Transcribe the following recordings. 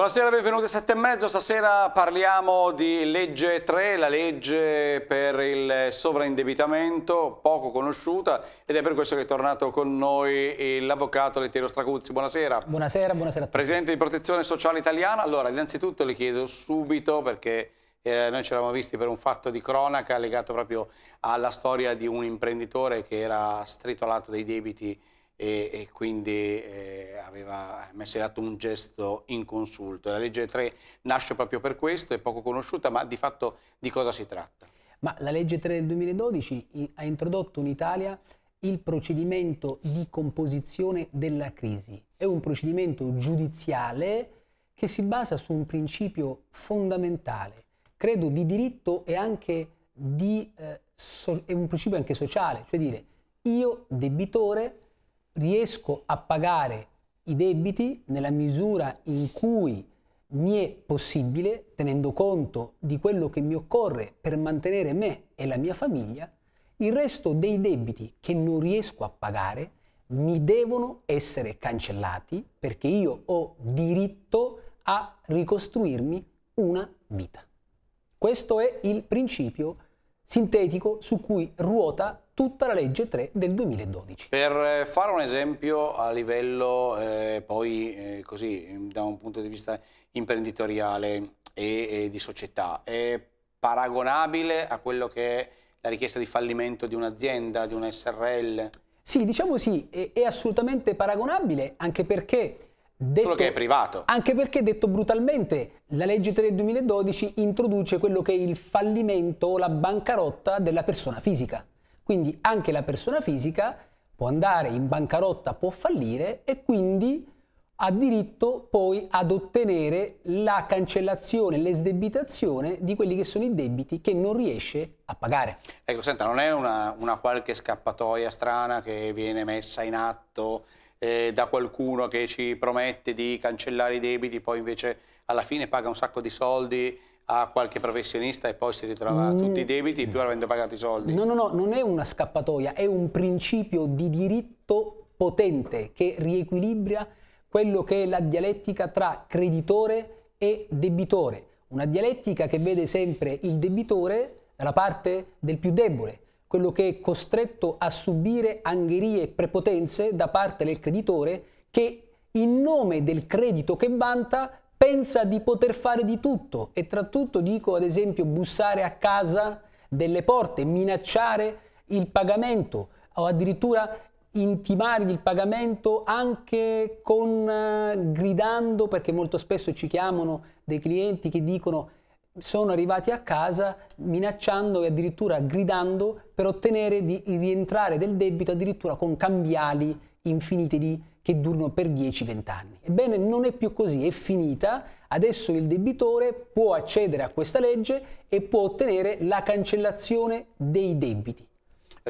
Buonasera, benvenuti a 7 e mezzo. Stasera parliamo di legge 3, la legge per il sovraindebitamento, poco conosciuta, ed è per questo che è tornato con noi l'avvocato Lettiero Stracuzzi. Buonasera. Buonasera, buonasera a tutti. Presidente di Protezione Sociale Italiana. Allora, innanzitutto le chiedo subito, perché eh, noi ci eravamo visti per un fatto di cronaca legato proprio alla storia di un imprenditore che era stritolato dai debiti e, e quindi eh, aveva messo in atto un gesto inconsulto. La legge 3 nasce proprio per questo, è poco conosciuta, ma di fatto di cosa si tratta? Ma la legge 3 del 2012 ha introdotto in Italia il procedimento di composizione della crisi. È un procedimento giudiziale che si basa su un principio fondamentale, credo di diritto e anche di, eh, so, è un principio anche sociale, cioè dire io debitore riesco a pagare i debiti nella misura in cui mi è possibile, tenendo conto di quello che mi occorre per mantenere me e la mia famiglia, il resto dei debiti che non riesco a pagare mi devono essere cancellati perché io ho diritto a ricostruirmi una vita. Questo è il principio sintetico su cui ruota tutta la legge 3 del 2012. Per eh, fare un esempio a livello eh, poi eh, così da un punto di vista imprenditoriale e, e di società, è paragonabile a quello che è la richiesta di fallimento di un'azienda, di un SRL? Sì, diciamo sì, è, è assolutamente paragonabile anche perché Detto, Solo che è privato. Anche perché, detto brutalmente, la legge 3 del 2012 introduce quello che è il fallimento o la bancarotta della persona fisica. Quindi anche la persona fisica può andare in bancarotta, può fallire e quindi ha diritto poi ad ottenere la cancellazione, l'esdebitazione di quelli che sono i debiti che non riesce a pagare. Ecco, senta, non è una, una qualche scappatoia strana che viene messa in atto eh, da qualcuno che ci promette di cancellare i debiti, poi invece alla fine paga un sacco di soldi a qualche professionista e poi si ritrova mm. tutti i debiti più avendo pagato i soldi. No, no, no, non è una scappatoia, è un principio di diritto potente che riequilibra quello che è la dialettica tra creditore e debitore. Una dialettica che vede sempre il debitore dalla parte del più debole, quello che è costretto a subire angherie e prepotenze da parte del creditore che in nome del credito che vanta pensa di poter fare di tutto e tra tutto dico ad esempio bussare a casa delle porte, minacciare il pagamento o addirittura intimare il pagamento anche con uh, gridando perché molto spesso ci chiamano dei clienti che dicono sono arrivati a casa minacciando e addirittura gridando per ottenere di rientrare del debito addirittura con cambiali infiniti di che durano per 10-20 anni. Ebbene, non è più così, è finita. Adesso il debitore può accedere a questa legge e può ottenere la cancellazione dei debiti.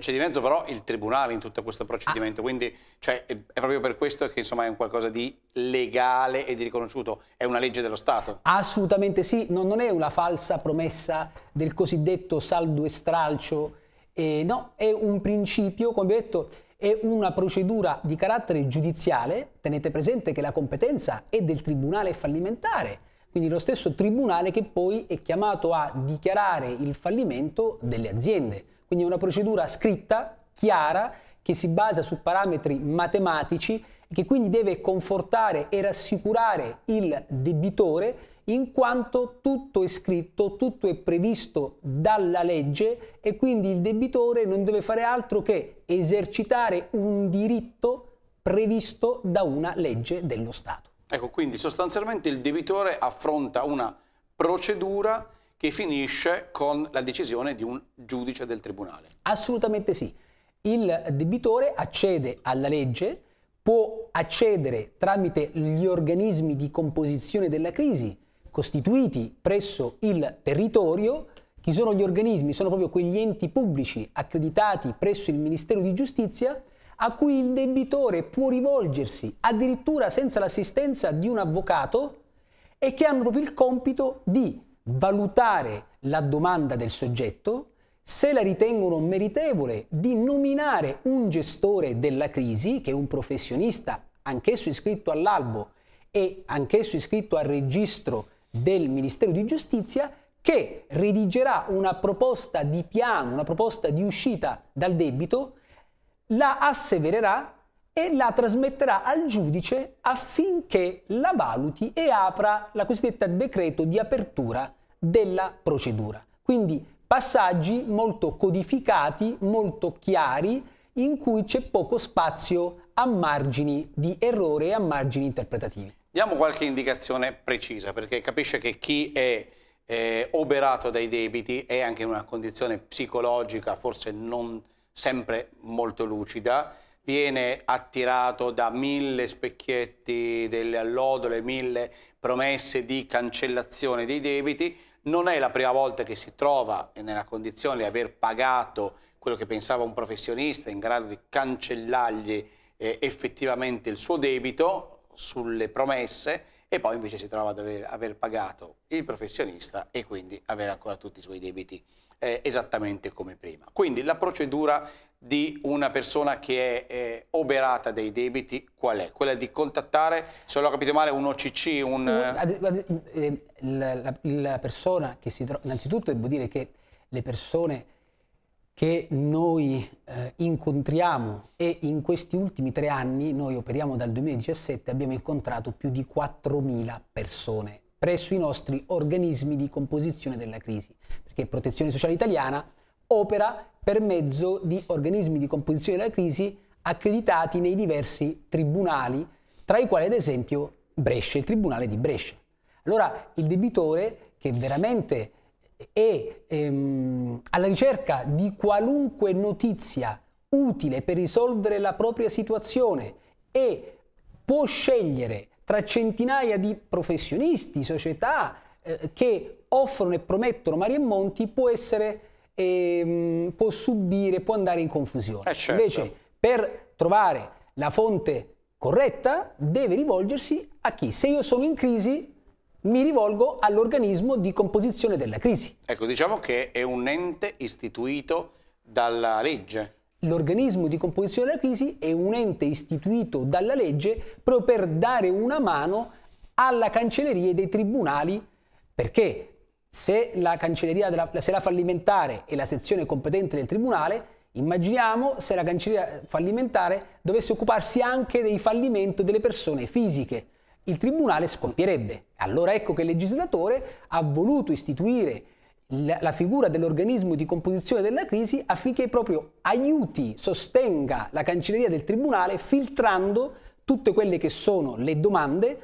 C'è di mezzo però il tribunale in tutto questo procedimento, ah. quindi cioè, è proprio per questo che insomma, è un qualcosa di legale e di riconosciuto, è una legge dello Stato. Assolutamente sì, no, non è una falsa promessa del cosiddetto saldo e stralcio, eh, no, è un principio, come ho detto, è una procedura di carattere giudiziale, tenete presente che la competenza è del tribunale fallimentare, quindi lo stesso tribunale che poi è chiamato a dichiarare il fallimento delle aziende. Quindi è una procedura scritta, chiara, che si basa su parametri matematici e che quindi deve confortare e rassicurare il debitore in quanto tutto è scritto, tutto è previsto dalla legge e quindi il debitore non deve fare altro che esercitare un diritto previsto da una legge dello Stato. Ecco, quindi sostanzialmente il debitore affronta una procedura che finisce con la decisione di un giudice del tribunale. Assolutamente sì. Il debitore accede alla legge, può accedere tramite gli organismi di composizione della crisi costituiti presso il territorio, chi sono gli organismi? Sono proprio quegli enti pubblici accreditati presso il Ministero di Giustizia a cui il debitore può rivolgersi addirittura senza l'assistenza di un avvocato e che hanno proprio il compito di valutare la domanda del soggetto, se la ritengono meritevole di nominare un gestore della crisi, che è un professionista anch'esso iscritto all'albo e anch'esso iscritto al registro del Ministero di Giustizia che redigerà una proposta di piano, una proposta di uscita dal debito, la assevererà e la trasmetterà al giudice affinché la valuti e apra la cosiddetta decreto di apertura della procedura. Quindi passaggi molto codificati, molto chiari, in cui c'è poco spazio a margini di errore e a margini interpretativi. Diamo qualche indicazione precisa, perché capisce che chi è eh, oberato dai debiti è anche in una condizione psicologica forse non sempre molto lucida, viene attirato da mille specchietti delle allodole, mille promesse di cancellazione dei debiti, non è la prima volta che si trova nella condizione di aver pagato quello che pensava un professionista in grado di cancellargli eh, effettivamente il suo debito, sulle promesse e poi invece si trova ad aver, aver pagato il professionista e quindi avere ancora tutti i suoi debiti eh, esattamente come prima. Quindi la procedura di una persona che è eh, oberata dei debiti qual è? Quella di contattare, se l'ho capito male, un OCC, un... Eh, la, persona che si trova... Innanzitutto devo dire che le persone che noi eh, incontriamo e in questi ultimi tre anni, noi operiamo dal 2017, abbiamo incontrato più di 4.000 persone presso i nostri organismi di composizione della crisi, perché Protezione Sociale Italiana opera per mezzo di organismi di composizione della crisi accreditati nei diversi tribunali, tra i quali ad esempio Brescia, il Tribunale di Brescia. Allora il debitore che veramente e ehm, alla ricerca di qualunque notizia utile per risolvere la propria situazione e può scegliere tra centinaia di professionisti, società eh, che offrono e promettono mari e monti, può essere, ehm, può subire, può andare in confusione. Eh certo. Invece, per trovare la fonte corretta, deve rivolgersi a chi? Se io sono in crisi, mi rivolgo all'organismo di composizione della crisi. Ecco, diciamo che è un ente istituito dalla legge. L'organismo di composizione della crisi è un ente istituito dalla legge proprio per dare una mano alla cancelleria dei tribunali, perché se la cancelleria, della, se la fallimentare è la sezione competente del tribunale, Immaginiamo se la cancelleria fallimentare dovesse occuparsi anche dei fallimento delle persone fisiche il tribunale scoppierebbe. Allora ecco che il legislatore ha voluto istituire la figura dell'organismo di composizione della crisi affinché proprio aiuti, sostenga la cancelleria del tribunale filtrando tutte quelle che sono le domande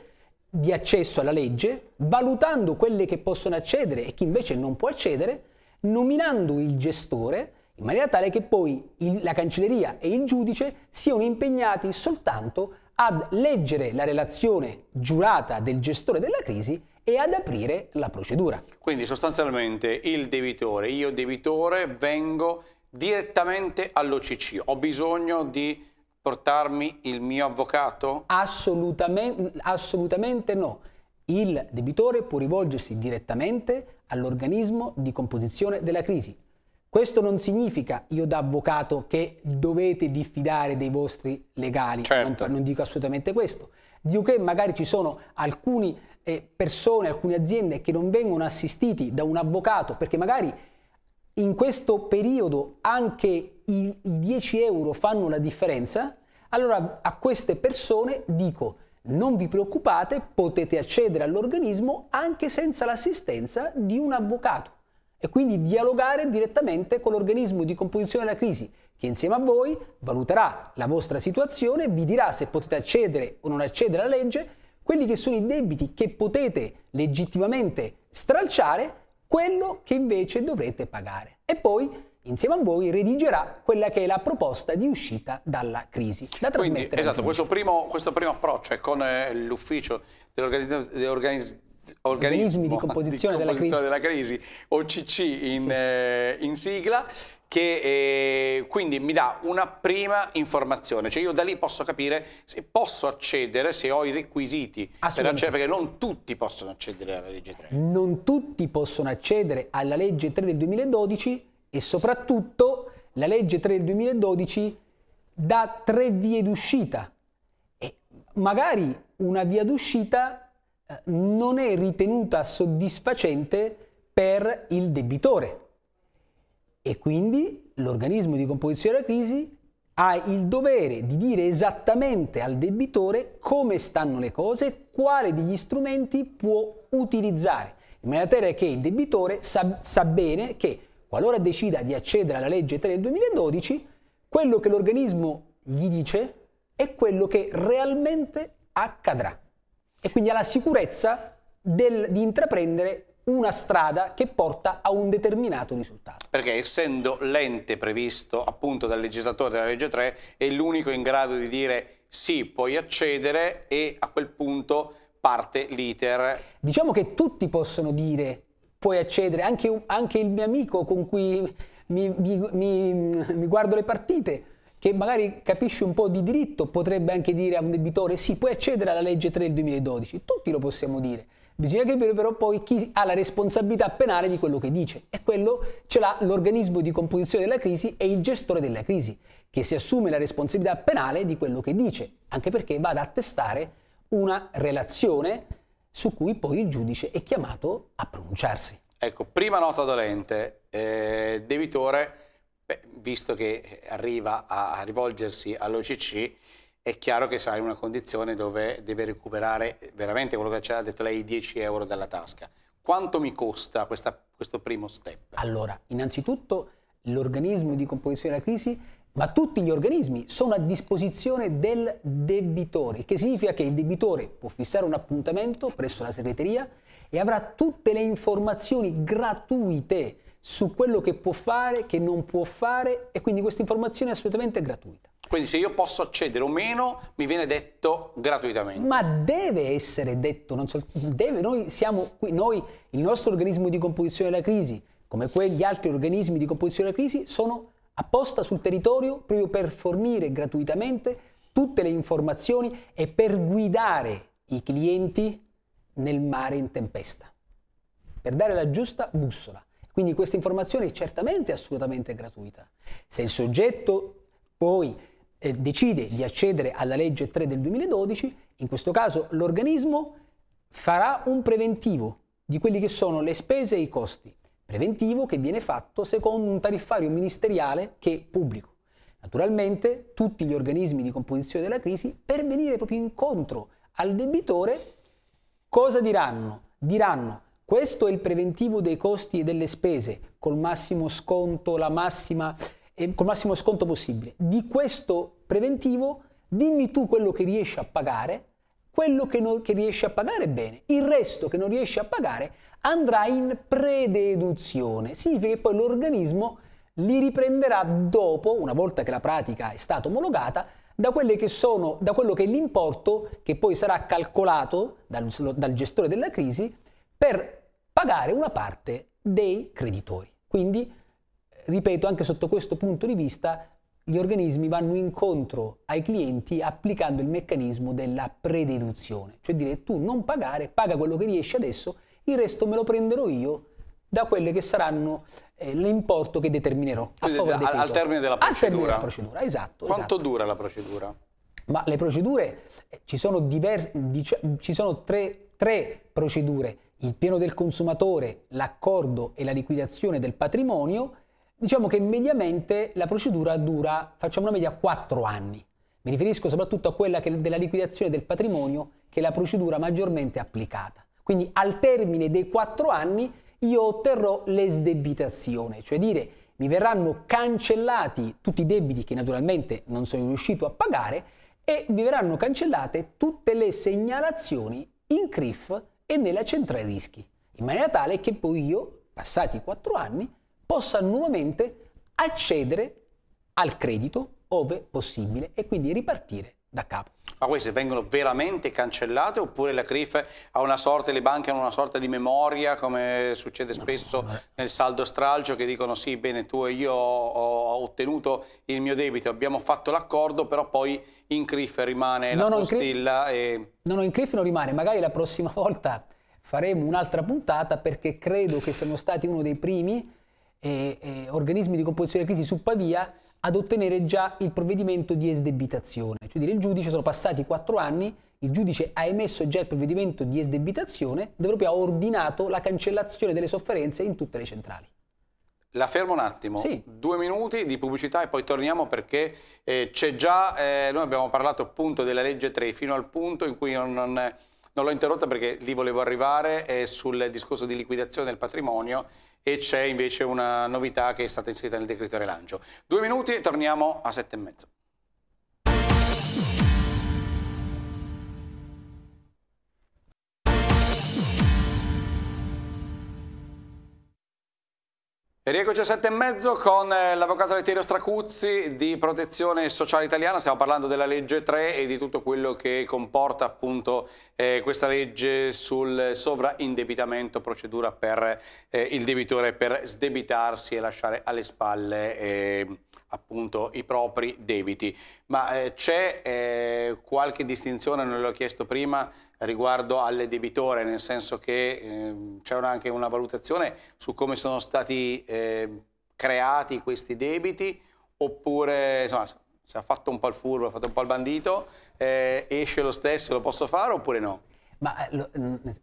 di accesso alla legge, valutando quelle che possono accedere e chi invece non può accedere, nominando il gestore in maniera tale che poi il, la cancelleria e il giudice siano impegnati soltanto a ad leggere la relazione giurata del gestore della crisi e ad aprire la procedura. Quindi sostanzialmente il debitore, io debitore, vengo direttamente all'OCC, ho bisogno di portarmi il mio avvocato? Assolutamente, assolutamente no. Il debitore può rivolgersi direttamente all'organismo di composizione della crisi, questo non significa io da avvocato che dovete diffidare dei vostri legali, certo. non, non, dico assolutamente questo. Dico che magari ci sono alcune eh, persone, alcune aziende che non vengono assistiti da un avvocato perché magari in questo periodo anche i, i 10 euro fanno la differenza, allora a queste persone dico non vi preoccupate, potete accedere all'organismo anche senza l'assistenza di un avvocato e quindi dialogare direttamente con l'organismo di composizione della crisi, che insieme a voi valuterà la vostra situazione, vi dirà se potete accedere o non accedere alla legge, quelli che sono i debiti che potete legittimamente stralciare, quello che invece dovrete pagare. E poi insieme a voi redigerà quella che è la proposta di uscita dalla crisi. Da trasmettere Quindi, esatto, questo primo, questo primo, approccio è con eh, l'ufficio dell'organizzazione organismi di composizione, di composizione della, crisi. della, crisi. OCC in, sì. eh, in sigla, che eh, quindi mi dà una prima informazione, cioè io da lì posso capire se posso accedere, se ho i requisiti per accedere, perché non tutti possono accedere alla legge 3. Non tutti possono accedere alla legge 3 del 2012 e soprattutto la legge 3 del 2012 dà tre vie d'uscita e magari una via d'uscita eh, non è ritenuta soddisfacente per il debitore e quindi l'organismo di composizione della crisi ha il dovere di dire esattamente al debitore come stanno le cose, quale degli strumenti può utilizzare, in maniera tale che il debitore sa, sa bene che qualora decida di accedere alla legge 3 del 2012, quello che l'organismo gli dice è quello che realmente accadrà e quindi ha la sicurezza del, di intraprendere una strada che porta a un determinato risultato. Perché essendo l'ente previsto appunto dal legislatore della legge 3 è l'unico in grado di dire sì, puoi accedere e a quel punto parte l'iter. Diciamo che tutti possono dire puoi accedere, anche, anche il mio amico con cui mi, mi, mi, mi guardo le partite che magari capisce un po' di diritto, potrebbe anche dire a un debitore sì, puoi accedere alla legge 3 del 2012, tutti lo possiamo dire. Bisogna capire però poi chi ha la responsabilità penale di quello che dice e quello ce l'ha l'organismo di composizione della crisi e il gestore della crisi, che si assume la responsabilità penale di quello che dice, anche perché va ad attestare una relazione su cui poi il giudice è chiamato a pronunciarsi. Ecco, prima nota dolente, eh, debitore Beh, visto che arriva a rivolgersi all'OCC, è chiaro che sarà in una condizione dove deve recuperare veramente quello che ci ha detto lei, 10 euro dalla tasca. Quanto mi costa questa, questo primo step? Allora, innanzitutto l'organismo di composizione della crisi, ma tutti gli organismi sono a disposizione del debitore, il che significa che il debitore può fissare un appuntamento presso la segreteria e avrà tutte le informazioni gratuite su quello che può fare, che non può fare e quindi questa informazione è assolutamente gratuita. Quindi se io posso accedere o meno mi viene detto gratuitamente. Ma deve essere detto, so, deve, noi siamo qui, noi, il nostro organismo di composizione della crisi, come quegli altri organismi di composizione della crisi, sono apposta sul territorio proprio per fornire gratuitamente tutte le informazioni e per guidare i clienti nel mare in tempesta, per dare la giusta bussola. Quindi questa informazione è certamente assolutamente gratuita. Se il soggetto poi eh, decide di accedere alla legge 3 del 2012, in questo caso l'organismo farà un preventivo di quelli che sono le spese e i costi. Preventivo che viene fatto secondo un tariffario ministeriale che è pubblico. Naturalmente tutti gli organismi di composizione della crisi per venire proprio incontro al debitore cosa diranno? Diranno questo è il preventivo dei costi e delle spese, col massimo sconto, la massima, eh, col massimo sconto possibile. Di questo preventivo dimmi tu quello che riesci a pagare, quello che, non, che riesci a pagare bene, il resto che non riesci a pagare andrà in prededuzione. Significa che poi l'organismo li riprenderà dopo, una volta che la pratica è stata omologata, da, sono, da quello che è l'importo che poi sarà calcolato dal, dal gestore della crisi per pagare una parte dei creditori. Quindi, ripeto, anche sotto questo punto di vista, gli organismi vanno incontro ai clienti applicando il meccanismo della prededuzione, cioè dire tu non pagare, paga quello che riesci adesso, il resto me lo prenderò io da quelle che saranno eh, l'importo che determinerò. Quindi, al, al, termine della procedura. Al termine della procedura, esatto. Quanto esatto. dura la procedura? Ma le procedure, eh, ci sono, diverse, dic- ci sono tre, tre procedure il piano del consumatore, l'accordo e la liquidazione del patrimonio, diciamo che mediamente la procedura dura, facciamo una media, 4 anni. Mi riferisco soprattutto a quella che, della liquidazione del patrimonio, che è la procedura maggiormente applicata. Quindi al termine dei 4 anni io otterrò l'esdebitazione, cioè dire mi verranno cancellati tutti i debiti che naturalmente non sono riuscito a pagare e mi verranno cancellate tutte le segnalazioni in CRIF e nella centrale rischi, in maniera tale che poi io, passati i quattro anni, possa nuovamente accedere al credito ove possibile e quindi ripartire da capo ma queste vengono veramente cancellate oppure la CRIF ha una sorta, le banche hanno una sorta di memoria come succede spesso eh. nel saldo stralcio che dicono sì bene tu e io ho ottenuto il mio debito, abbiamo fatto l'accordo però poi in CRIF rimane no, la no, postilla. E... No, no, in CRIF non rimane, magari la prossima volta faremo un'altra puntata perché credo che siamo stati uno dei primi eh, eh, organismi di composizione della crisi su Pavia ad ottenere già il provvedimento di esdebitazione. Cioè dire, il giudice, sono passati quattro anni, il giudice ha emesso già il provvedimento di esdebitazione, dove proprio ha ordinato la cancellazione delle sofferenze in tutte le centrali. La fermo un attimo, sì. due minuti di pubblicità e poi torniamo perché eh, c'è già, eh, noi abbiamo parlato appunto della legge 3 fino al punto in cui non, non, non l'ho interrotta perché lì volevo arrivare eh, sul discorso di liquidazione del patrimonio e c'è invece una novità che è stata inserita nel decreto rilancio. Due minuti e torniamo a sette e mezzo. Rieccoci a sette e mezzo con eh, l'avvocato Letterio Stracuzzi di Protezione Sociale Italiana, stiamo parlando della legge 3 e di tutto quello che comporta appunto eh, questa legge sul sovraindebitamento, procedura per eh, il debitore per sdebitarsi e lasciare alle spalle eh, appunto i propri debiti. Ma eh, c'è eh, qualche distinzione, non l'ho chiesto prima, riguardo al debitore, nel senso che eh, c'è anche una valutazione su come sono stati eh, creati questi debiti, oppure insomma, se ha fatto un po' il furbo, ha fatto un po' il bandito, eh, esce lo stesso, lo posso fare oppure no? Ma eh,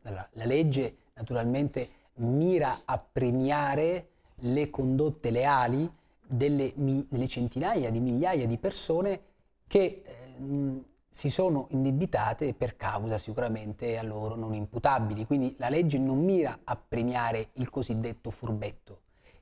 la legge naturalmente mira a premiare le condotte leali delle, delle centinaia di migliaia di persone che eh, si sono indebitate per causa sicuramente a loro non imputabili. Quindi la legge non mira a premiare il cosiddetto furbetto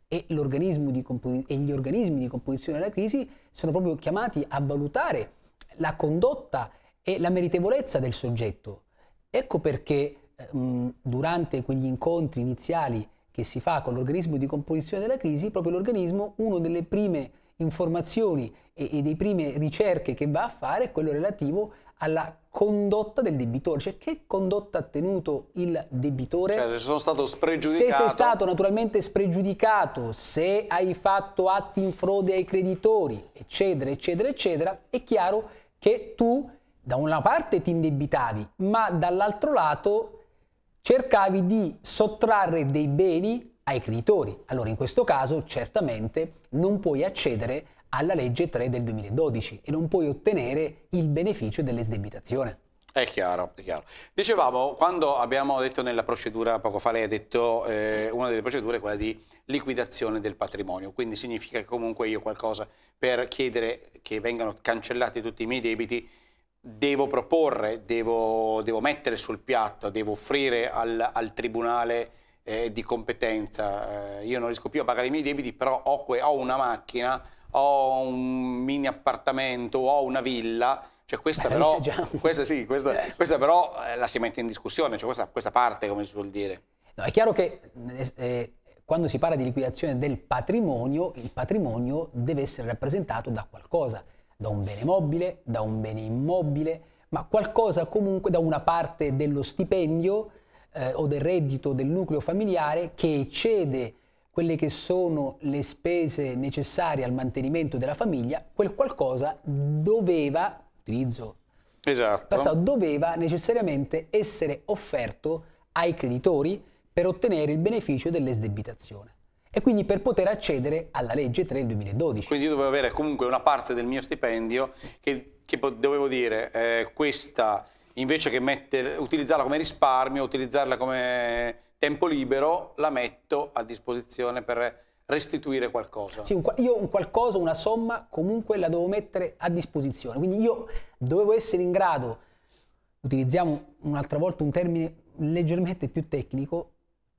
e, e gli organismi di composizione della crisi sono proprio chiamati a valutare la condotta e la meritevolezza del soggetto. Ecco perché ehm, durante quegli incontri iniziali che si fa con l'organismo di composizione della crisi, proprio l'organismo, una delle prime informazioni e, e dei prime ricerche che va a fare è quello relativo alla condotta del debitore, cioè che condotta ha tenuto il debitore. Cioè, se sono stato spregiudicato. Se sei stato naturalmente spregiudicato, se hai fatto atti in frode ai creditori, eccetera, eccetera, eccetera, è chiaro che tu da una parte ti indebitavi, ma dall'altro lato cercavi di sottrarre dei beni ai creditori. Allora in questo caso certamente non puoi accedere alla legge 3 del 2012 e non puoi ottenere il beneficio dell'esdebitazione. È chiaro, è chiaro. Dicevamo, quando abbiamo detto nella procedura, poco fa lei ha detto, eh, una delle procedure è quella di liquidazione del patrimonio, quindi significa che comunque io qualcosa per chiedere che vengano cancellati tutti i miei debiti devo proporre, devo, devo mettere sul piatto, devo offrire al, al tribunale eh, di competenza. Eh, io non riesco più a pagare i miei debiti, però ho, ho, una macchina, ho un mini appartamento, ho una villa. Cioè questa, Beh, però, questa, sì, questa, questa però eh, la si mette in discussione, cioè questa, questa, parte, come si vuol dire. No, è chiaro che eh, eh, quando si parla di liquidazione del patrimonio, il patrimonio deve essere rappresentato da qualcosa, da un bene mobile, da un bene immobile, ma qualcosa comunque da una parte dello stipendio eh, o del reddito del nucleo familiare che eccede quelle che sono le spese necessarie al mantenimento della famiglia, quel qualcosa doveva, utilizzo esatto. passato, doveva necessariamente essere offerto ai creditori per ottenere il beneficio dell'esdebitazione e quindi per poter accedere alla legge 3 del 2012. Quindi io dovevo avere comunque una parte del mio stipendio che, che dovevo dire eh, questa invece che mette, utilizzarla come risparmio, utilizzarla come tempo libero, la metto a disposizione per restituire qualcosa. Sì, un, io un qualcosa, una somma, comunque la devo mettere a disposizione. Quindi io dovevo essere in grado, utilizziamo un'altra volta un termine leggermente più tecnico,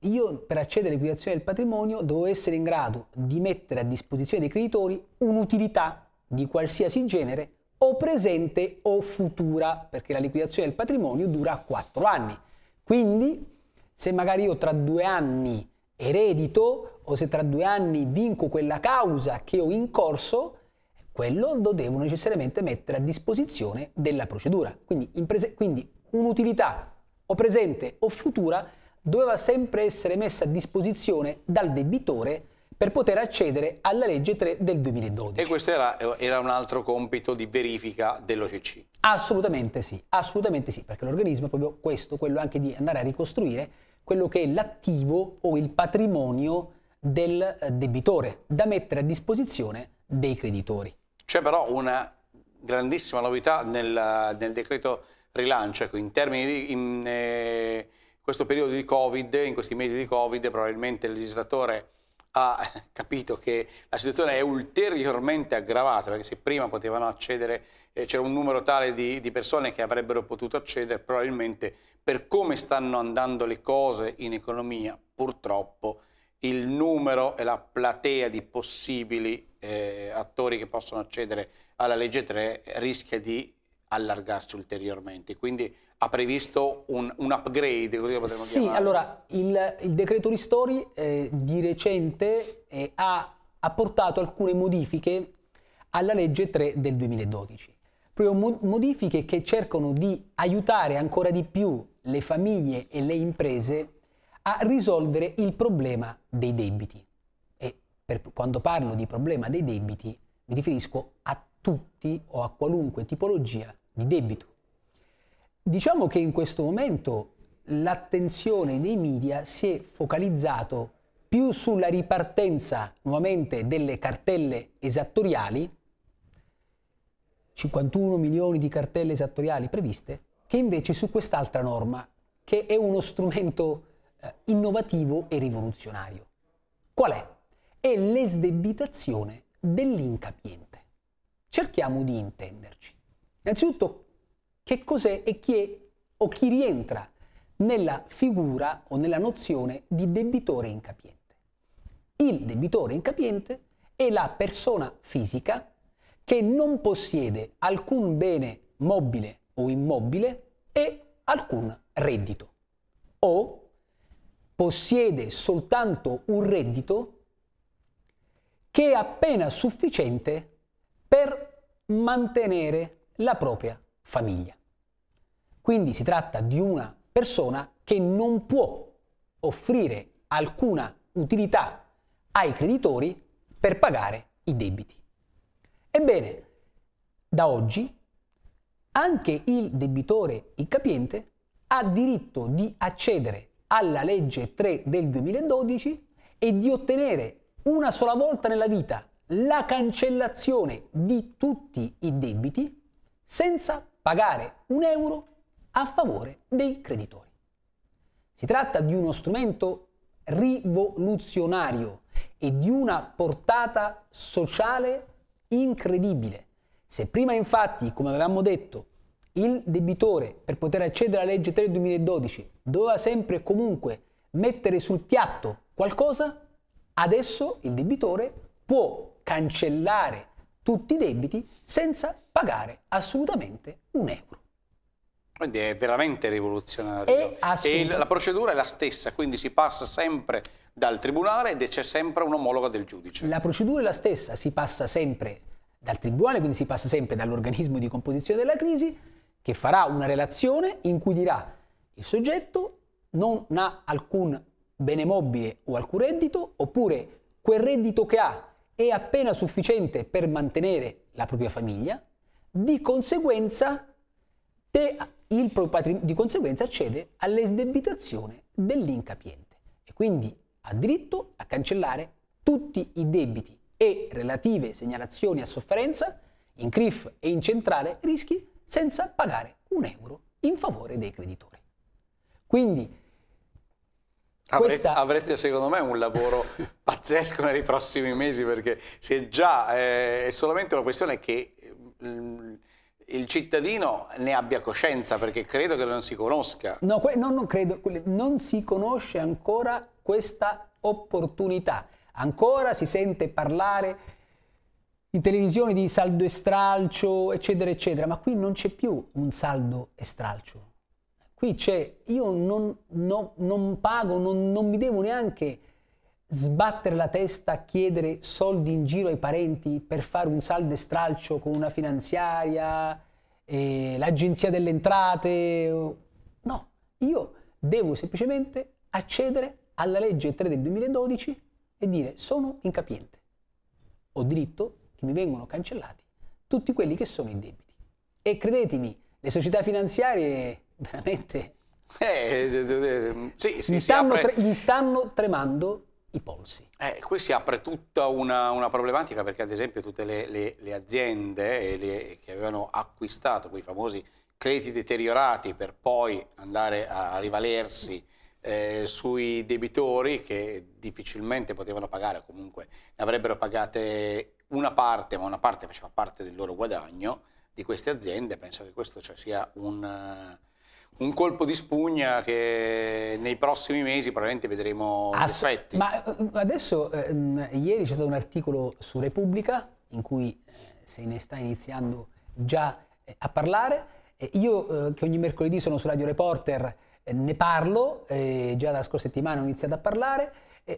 io per accedere all'equitazione del patrimonio dovevo essere in grado di mettere a disposizione dei creditori un'utilità di qualsiasi genere o presente o futura, perché la liquidazione del patrimonio dura 4 anni. Quindi se magari io tra due anni eredito o se tra due anni vinco quella causa che ho in corso, quello lo devo necessariamente mettere a disposizione della procedura. Quindi, prese- quindi un'utilità o presente o futura doveva sempre essere messa a disposizione dal debitore per poter accedere alla legge 3 del 2012. E questo era, eh, era un altro compito di verifica dell'OCC? Assolutamente sì, assolutamente sì, perché l'organismo è proprio questo, quello anche di andare a ricostruire quello che è l'attivo o il patrimonio del eh, debitore da mettere a disposizione dei creditori. C'è però una grandissima novità nel, nel decreto rilancio, ecco, in termini di... In, eh, questo periodo di Covid, in questi mesi di Covid, probabilmente il legislatore ha capito che la situazione è ulteriormente aggravata, perché se prima potevano accedere, eh, c'era un numero tale di, di, persone che avrebbero potuto accedere, probabilmente per come stanno andando le cose in economia, purtroppo il numero e la platea di possibili eh, attori che possono accedere alla legge 3 rischia di allargarsi ulteriormente. Quindi ha previsto un, un upgrade, così lo potremmo sì, chiamare. allora, il, il, decreto Ristori eh, di recente eh, ha apportato alcune modifiche alla legge 3 del 2012. Proprio modifiche che cercano di aiutare ancora di più le famiglie e le imprese a risolvere il problema dei debiti. E per, quando parlo di problema dei debiti mi riferisco a tutti o a qualunque tipologia di debito Diciamo che in questo momento l'attenzione dei media si è focalizzato più sulla ripartenza nuovamente delle cartelle esattoriali, 51 milioni di cartelle esattoriali previste, che invece su quest'altra norma, che è uno strumento eh, innovativo e rivoluzionario. Qual è? È l'esdebitazione dell'incapiente. Cerchiamo di intenderci. Innanzitutto, che cos'è e chi è o chi rientra nella figura o nella nozione di debitore incapiente. Il debitore incapiente è la persona fisica che non possiede alcun bene mobile o immobile e alcun reddito o possiede soltanto un reddito che è appena sufficiente per mantenere la propria famiglia. Quindi si tratta di una persona che non può offrire alcuna utilità ai creditori per pagare i debiti. Ebbene, da oggi anche il debitore incapiente ha diritto di accedere alla legge 3 del 2012 e di ottenere una sola volta nella vita la cancellazione di tutti i debiti senza pagare un euro a favore dei creditori. Si tratta di uno strumento rivoluzionario e di una portata sociale incredibile. Se prima infatti, come avevamo detto, il debitore per poter accedere alla legge 3 del 2012 doveva sempre e comunque mettere sul piatto qualcosa, adesso il debitore può cancellare tutti i debiti senza pagare assolutamente un euro. Quindi è veramente rivoluzionario. È e la procedura è la stessa, quindi si passa sempre dal tribunale ed c'è sempre un'omologa del giudice. La procedura è la stessa, si passa sempre dal tribunale, quindi si passa sempre dall'organismo di composizione della crisi, che farà una relazione in cui dirà il soggetto non ha alcun bene mobile o alcun reddito, oppure quel reddito che ha è appena sufficiente per mantenere la propria famiglia, di conseguenza, il proprio patrimonio, di conseguenza cede all'esdebitazione dell'incapiente e quindi ha diritto a cancellare tutti i debiti e relative segnalazioni a sofferenza in CRIF e in centrale rischi senza pagare un euro in favore dei creditori. Quindi questa... Avrete secondo me un lavoro pazzesco nei prossimi mesi perché se già eh, è solamente una questione che mm, il cittadino ne abbia coscienza perché credo che non si conosca. No, no non credo, non si conosce ancora questa opportunità, ancora si sente parlare in televisione di saldo e stralcio, eccetera, eccetera, ma qui non c'è più un saldo e stralcio Qui c'è, io non, no, non pago, non, non mi devo neanche sbattere la testa a chiedere soldi in giro ai parenti per fare un saldo e stralcio con una finanziaria, eh, l'agenzia delle entrate. No, io devo semplicemente accedere alla legge 3 del 2012 e dire sono incapiente. Ho diritto che mi vengano cancellati tutti quelli che sono in debiti. E credetemi, le società finanziarie veramente... Eh, eh, eh, eh, sì, sì, gli, stanno apre... tre, gli, stanno tremando i polsi. Eh, qui si apre tutta una, una, problematica perché ad esempio tutte le, le, le aziende le, che avevano acquistato quei famosi crediti deteriorati per poi andare a rivalersi eh, sui debitori che difficilmente potevano pagare comunque ne avrebbero pagate una parte, ma una parte faceva parte del loro guadagno di queste aziende, penso che questo cioè, sia un un colpo di spugna che nei prossimi mesi probabilmente vedremo Ass- effetti. Ma eh, adesso, ehm, ieri c'è stato un articolo su Repubblica in cui eh, se ne sta iniziando già eh, a parlare. Io eh, che ogni mercoledì sono su Radio Reporter ne parlo, eh, già dalla scorsa settimana ho iniziato a parlare.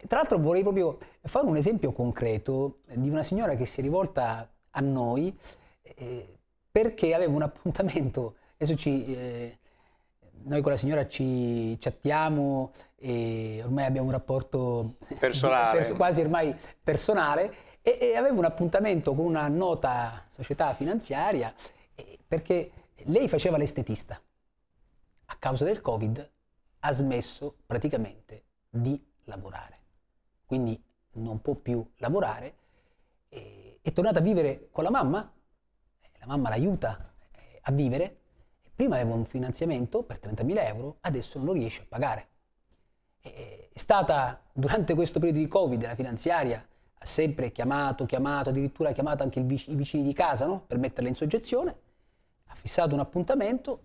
tra l'altro vorrei proprio fare un esempio concreto di una signora che si è rivolta a noi perché aveva un appuntamento, adesso ci noi con la signora ci chattiamo e ormai abbiamo un rapporto personale. Perso, quasi ormai personale e, e, avevo un appuntamento con una nota società finanziaria perché lei faceva l'estetista. A causa del Covid ha smesso praticamente di lavorare, quindi non può più lavorare, e, è tornata a vivere con la mamma, la mamma l'aiuta eh, a vivere prima aveva un finanziamento per 30.000 euro, adesso non lo riesce a pagare. È stata durante questo periodo di Covid la finanziaria ha sempre chiamato, chiamato, addirittura ha chiamato anche vic- i vicini di casa no? per metterla in soggezione, ha fissato un appuntamento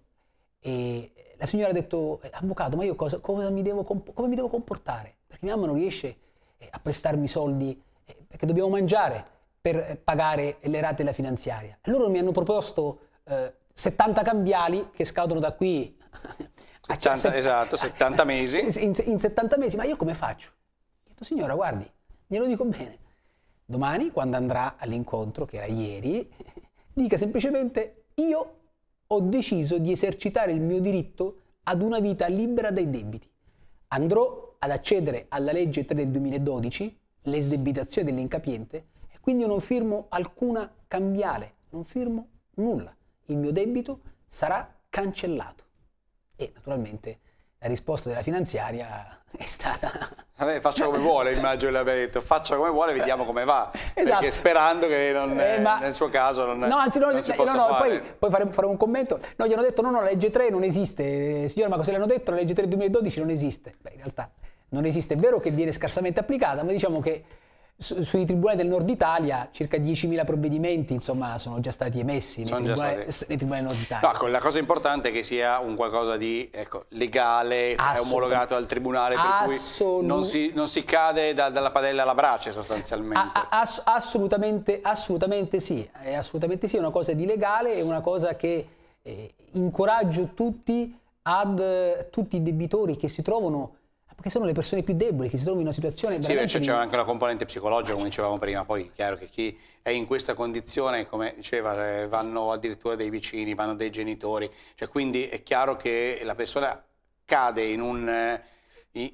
e la signora ha detto, eh, avvocato, ma io cosa, cosa mi devo, come mi devo comportare? Perché mia mamma non riesce eh, a prestarmi soldi eh, perché dobbiamo mangiare per pagare le rate della finanziaria. Loro mi hanno proposto eh, 70 cambiali che scadono da qui 70, se, esatto, 70 mesi. In, in, 70 mesi, ma io come faccio? Ho detto, signora, guardi, glielo dico bene. Domani, quando andrà all'incontro, che era ieri, dica semplicemente, io ho deciso di esercitare il mio diritto ad una vita libera dai debiti. Andrò ad accedere alla legge 3 del 2012, l'esdebitazione dell'incapiente, e quindi io non firmo alcuna cambiale, non firmo nulla il mio debito sarà cancellato. E naturalmente la risposta della finanziaria è stata... Vabbè, faccia come vuole, immagino l'abbia detto, faccia come vuole, vediamo come va, esatto. perché sperando che non, eh, ma... nel suo caso non No, anzi, no, no, no poi, poi faremo, faremo, un commento. No, gli hanno detto, no, no, la legge 3 non esiste, signore, ma cosa le hanno detto? La legge 3 del 2012 non esiste. Beh, in realtà non esiste, è vero che viene scarsamente applicata, ma diciamo che su, sui tribunali del nord Italia circa 10.000 provvedimenti insomma, sono già stati emessi nei, tribunali, stati... nei tribunali nord Italia. No, la cosa importante è che sia un qualcosa di ecco, legale, è omologato dal tribunale, per cui non si, non si cade da, dalla padella alla brace sostanzialmente. A, a, ass assolutamente, assolutamente, sì, è assolutamente sì, è una cosa di legale, è una cosa che eh, incoraggio tutti ad eh, tutti i debitori che si trovano che sono le persone più deboli, che si trovano in una situazione... Sì, c'è anche una componente psicologica, come dicevamo prima, poi è chiaro che chi è in questa condizione, come diceva, eh, vanno addirittura dei vicini, vanno dei genitori, cioè, quindi è chiaro che la persona cade in un eh,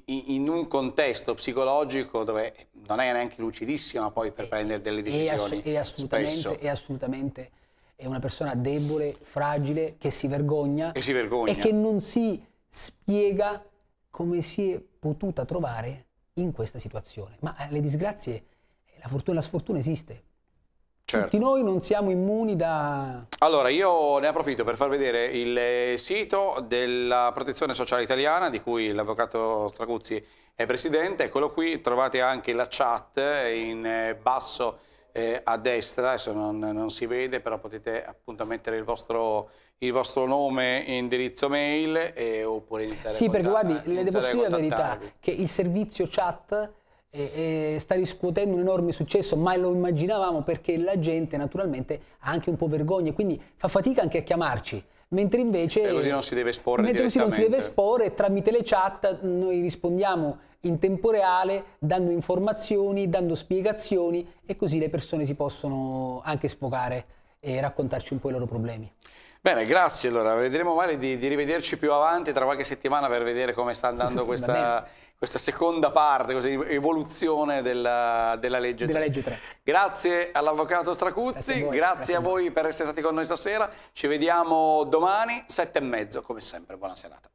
in un contesto psicologico dove non è neanche lucidissima poi per prendere delle decisioni. E assolutamente, è assolutamente è una persona debole, fragile, che si vergogna e, si vergogna. e che non si spiega come si è potuta trovare in questa situazione. Ma eh, le disgrazie, la fortuna e la sfortuna esiste. Certo. Tutti noi non siamo immuni da... Allora, io ne approfitto per far vedere il eh, sito della Protezione Sociale Italiana, di cui l'avvocato Straguzzi è presidente. Eccolo qui, trovate anche la chat eh, in basso eh, a destra, adesso non, non si vede, però potete appunto mettere il vostro il vostro nome e indirizzo mail e, oppure iniziare Sì, perché guardi, le devo dire la verità, che il servizio chat e, eh, e eh, sta riscuotendo un enorme successo, ma lo immaginavamo perché la gente naturalmente ha anche un po' vergogna, quindi fa fatica anche a chiamarci. Mentre invece e così non si deve esporre mentre così non si deve esporre, tramite le chat noi rispondiamo in tempo reale, dando informazioni, dando spiegazioni e così le persone si possono anche sfogare e raccontarci un po' i loro problemi. Bene, grazie. Allora, vedremo magari di, di, rivederci più avanti tra qualche settimana per vedere come sta andando questa, questa seconda parte, così, evoluzione della, della, legge, della 3. legge 3. Grazie all'avvocato Stracuzzi, grazie a, voi, grazie grazie a voi per essere stati con noi stasera. Ci vediamo domani, sette e mezzo, come sempre. Buona serata.